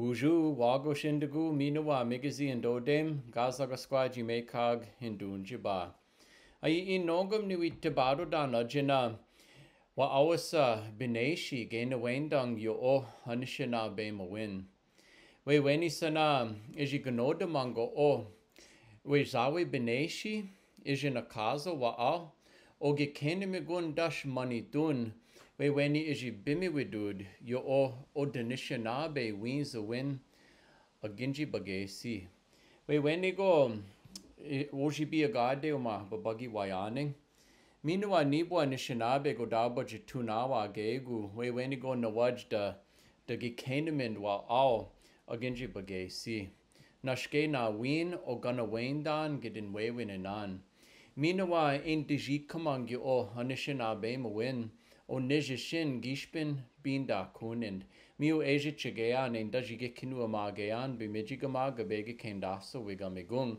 Buju wago shindugu minuwa migizi indodem gazagaskwaji mekag indunjiba. Ai inogum niwi tibaro dana jina wa awasa bineshi gaina wendang yo o hanishina bemawin. We weni sana iji mango o we zawe bineshi iji kaza wa al o gikene migun dash we weni iji bimi widud yo o odenishinabe wins the win aginji bage si we weni go oji bi agade uma babagi wayane minwa nibwa nishinabe go dabo jitunawa gegu we weni go nawajda da gikenemen wa ao aginji bage si nashke na win o gana wendan gidin wewin enan minawa in kamangi o hanishinabe win. o neje shin gishpin binda kunend. Miu eje chegean en dajige kinua magean bimijigama gabege kendasa wigamigung.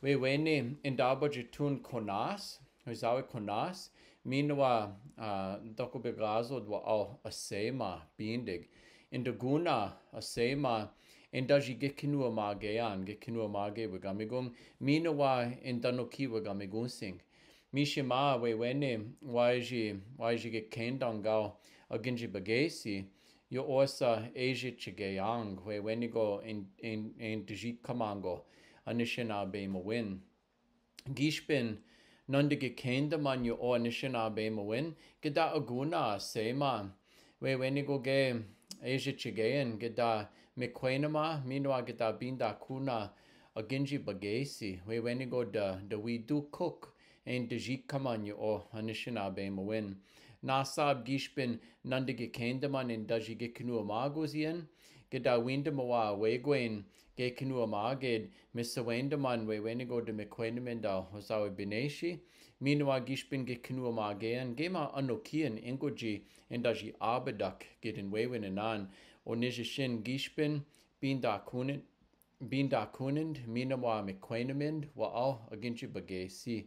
We wene indaba tun konas, huizawe konas, minwa doko begazo dwa au asema bindig. Indaguna asema endaji gekinua magean, gekinua mage wigamigum, minawa indanoki wigamigun sing. mi ma we wene waiji waiji ge kendang gao aginji bagesi yo osa asia chigayang we go in in in dijit kamango anishinabe mawin gishpin nande ge kenda man yo o anishinabe geda aguna sema we go ge asia chigeyan geda mikwenama minwa geda binda kuna aginji bagesi we go da da we do cook ein de ji kamanje o hannechen abéme win. Na sab giich bin nande gekénde man en dat ji ge knuer ma go sien, Ge da winde ma war wéi goin gé knuer ma géet, mis a wende man wéi wennne go de mé kwenemen da hos awe binéchi. Min war giich bin ge knuer ma géen, Ge ma an nokieren en goji en dat ji abedag giet den wéiwennen an O nege sinn giich bin bin da kunnet. Bin da kunend, Min war me kwenemend war a a ginint je bagé si.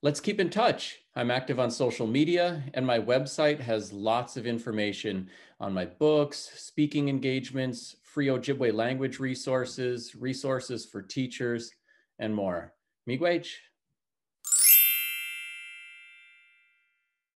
Let's keep in touch. I'm active on social media, and my website has lots of information on my books, speaking engagements, free Ojibwe language resources, resources for teachers, and more. Miigwech.